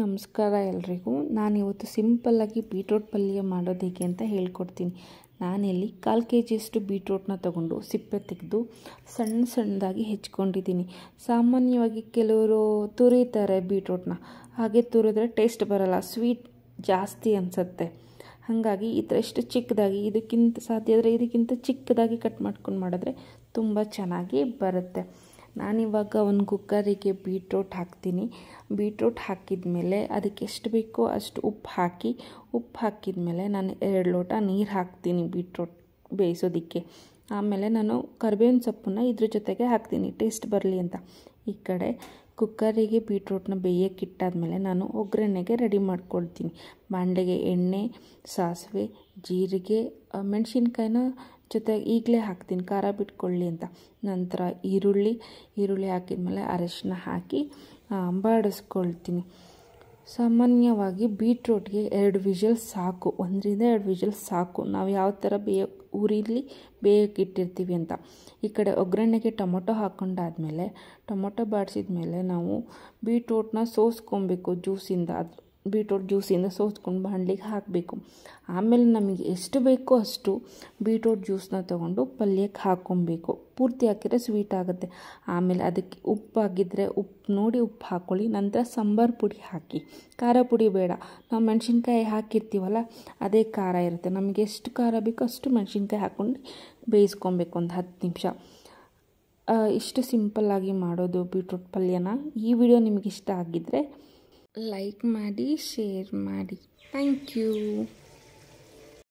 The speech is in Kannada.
ನಮಸ್ಕಾರ ಎಲ್ರಿಗೂ ಇವತ್ತು ಸಿಂಪಲ್ಲಾಗಿ ಬೀಟ್ರೋಟ್ ಪಲ್ಯ ಮಾಡೋದು ಹೇಗೆ ಅಂತ ಹೇಳ್ಕೊಡ್ತೀನಿ ನಾನಿಲ್ಲಿ ಕಾಲು ಕೆ ಜಿಯಷ್ಟು ಬೀಟ್ರೋಟ್ನ ತೊಗೊಂಡು ಸಿಪ್ಪೆ ತೆಗೆದು ಸಣ್ಣ ಸಣ್ಣದಾಗಿ ಹೆಚ್ಕೊಂಡಿದ್ದೀನಿ ಸಾಮಾನ್ಯವಾಗಿ ಕೆಲವರು ತುರಿತಾರೆ ಬೀಟ್ರೋಟ್ನ ಹಾಗೆ ತುರಿದ್ರೆ ಟೇಸ್ಟ್ ಬರಲ್ಲ ಸ್ವೀಟ್ ಜಾಸ್ತಿ ಅನಿಸುತ್ತೆ ಹಾಗಾಗಿ ಈ ಥರ ಎಷ್ಟು ಚಿಕ್ಕದಾಗಿ ಇದಕ್ಕಿಂತ ಸಾಧ್ಯ ಆದರೆ ಇದಕ್ಕಿಂತ ಚಿಕ್ಕದಾಗಿ ಕಟ್ ಮಾಡ್ಕೊಂಡು ಮಾಡಿದ್ರೆ ತುಂಬ ಚೆನ್ನಾಗಿ ಬರುತ್ತೆ ನಾನಿವಾಗ ಒಂದು ಕುಕ್ಕರಿಗೆ ಬೀಟ್ರೋಟ್ ಹಾಕ್ತೀನಿ ಬೀಟ್ರೋಟ್ ಹಾಕಿದ ಮೇಲೆ ಅದಕ್ಕೆ ಎಷ್ಟು ಬೇಕೋ ಅಷ್ಟು ಉಪ್ಪು ಹಾಕಿ ಉಪ್ಪು ಹಾಕಿದ ಮೇಲೆ ನಾನು ಎರಡು ಲೋಟ ನೀರು ಹಾಕ್ತೀನಿ ಬೀಟ್ರೋಟ್ ಬೇಯಿಸೋದಕ್ಕೆ ಆಮೇಲೆ ನಾನು ಕರಿಬೇವಿನ ಸೊಪ್ಪನ್ನು ಇದ್ರ ಜೊತೆಗೆ ಹಾಕ್ತೀನಿ ಟೇಸ್ಟ್ ಬರಲಿ ಅಂತ ಈ ಕಡೆ ಕುಕ್ಕರಿಗೆ ಬೀಟ್ರೋಟ್ನ ಮೇಲೆ ನಾನು ಒಗ್ಗರಣೆಗೆ ರೆಡಿ ಮಾಡ್ಕೊಳ್ತೀನಿ ಬಾಂಡೆಗೆ ಎಣ್ಣೆ ಸಾಸಿವೆ ಜೀರಿಗೆ ಮೆಣಸಿನ್ಕಾಯಿನ ಜೊತೆಗೆ ಈಗಲೇ ಹಾಕ್ತೀನಿ ಖಾರ ಬಿಟ್ಕೊಳ್ಳಿ ಅಂತ ನಂತರ ಈರುಳ್ಳಿ ಈರುಳ್ಳಿ ಹಾಕಿದ್ಮೇಲೆ ಅರಶಿನ ಹಾಕಿ ಬಾಡಿಸ್ಕೊಳ್ತೀನಿ ಸಾಮಾನ್ಯವಾಗಿ ಬೀಟ್ರೋಟ್ಗೆ ಎರಡು ವಿಷಲ್ ಸಾಕು ಒಂದರಿಂದ ಎರಡು ವಿಷಲ್ ಸಾಕು ನಾವು ಯಾವ ಥರ ಬೇಯ ಊರಿಲಿ ಬೇಯೋಕ್ಕಿಟ್ಟಿರ್ತೀವಿ ಅಂತ ಈ ಕಡೆ ಒಗ್ಗರಣೆಗೆ ಟೊಮೊಟೊ ಹಾಕೊಂಡಾದಮೇಲೆ ಟೊಮೊಟೊ ಬಾಡಿಸಿದ ಮೇಲೆ ನಾವು ಬೀಟ್ರೂಟ್ನ ಸೋಸ್ಕೊಬೇಕು ಜ್ಯೂಸಿಂದ ಅದು ಬೀಟ್ರೂಟ್ ಜ್ಯೂಸಿಂದ ಸೋಸ್ಕೊಂಡು ಬಾಣಲಿಗೆ ಹಾಕಬೇಕು ಆಮೇಲೆ ನಮಗೆ ಎಷ್ಟು ಬೇಕೋ ಅಷ್ಟು ಬೀಟ್ರೂಟ್ ಜ್ಯೂಸನ್ನ ತೊಗೊಂಡು ಪಲ್ಯಕ್ಕೆ ಹಾಕ್ಕೊಬೇಕು ಪೂರ್ತಿ ಹಾಕಿದರೆ ಸ್ವೀಟ್ ಆಗುತ್ತೆ ಆಮೇಲೆ ಅದಕ್ಕೆ ಉಪ್ಪಾಗಿದ್ದರೆ ಉಪ್ಪು ನೋಡಿ ಉಪ್ಪು ಹಾಕ್ಕೊಳ್ಳಿ ನಂತರ ಸಾಂಬಾರು ಪುಡಿ ಹಾಕಿ ಖಾರ ಪುಡಿ ಬೇಡ ನಾವು ಮೆಣಸಿನ್ಕಾಯಿ ಹಾಕಿರ್ತೀವಲ್ಲ ಅದೇ ಖಾರ ಇರುತ್ತೆ ನಮಗೆ ಎಷ್ಟು ಖಾರ ಬೇಕೋ ಅಷ್ಟು ಮೆಣಸಿನ್ಕಾಯಿ ಹಾಕ್ಕೊಂಡು ಬೇಯಿಸ್ಕೊಬೇಕು ಒಂದು ಹತ್ತು ನಿಮಿಷ ಇಷ್ಟು ಸಿಂಪಲ್ಲಾಗಿ ಮಾಡೋದು ಬೀಟ್ರೂಟ್ ಪಲ್ಯನ ಈ ವಿಡಿಯೋ ನಿಮಗೆ ಇಷ್ಟ ಆಗಿದ್ದರೆ ಲೈಕ್ ಮಾಡಿ ಶೇರ್ ಮಾಡಿ ಥ್ಯಾಂಕ್ ಯು